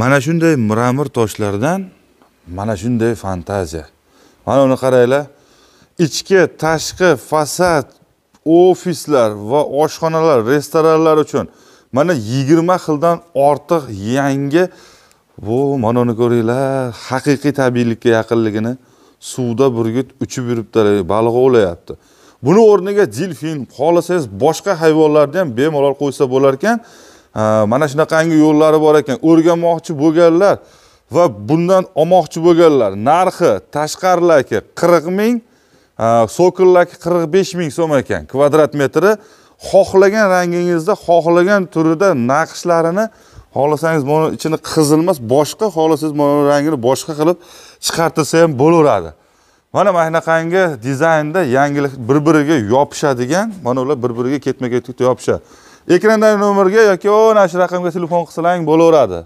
mana shunday miramir toshlardan mana shunday fantaziya mana uni qaranglar ichki tashqi fasad ofislar va oshxonalar restoranlar uchun mana yigirma xildan ortiq yangi bu mana uni ko'ringlar haqiqiy tabiiylikka yaqinligini suvda burgut uchib yuribdi baliq ovlayapti buni o'rniga delfin xohlasangiz boshqa hayvonlarni ham bemalol qo'ysa bo'lar ekan mana shunaqangi yo'llari bor ekan o'rganmoqchi bo'lganlar va bundan olmoqchi bo'lganlar narxi tashqarilaki qirq ming so'killaki qirq besh ming so'm ekan kvadrat metri xohlagan rangingizda xohlagan turida naqshlarini xohlasangiz mana ichini qizilmas boshqa xohlasangiz mana rangini boshqa qilib chiqartirsa ham bo'laveradi mana mana shunaqangi dizaynda yangilik bir biriga yopishadigan mana ular bir biriga ketma ket yopishadi ekrandagi nomerga yoki o'n shu raqamga telefon qilsalaring bo'laveradi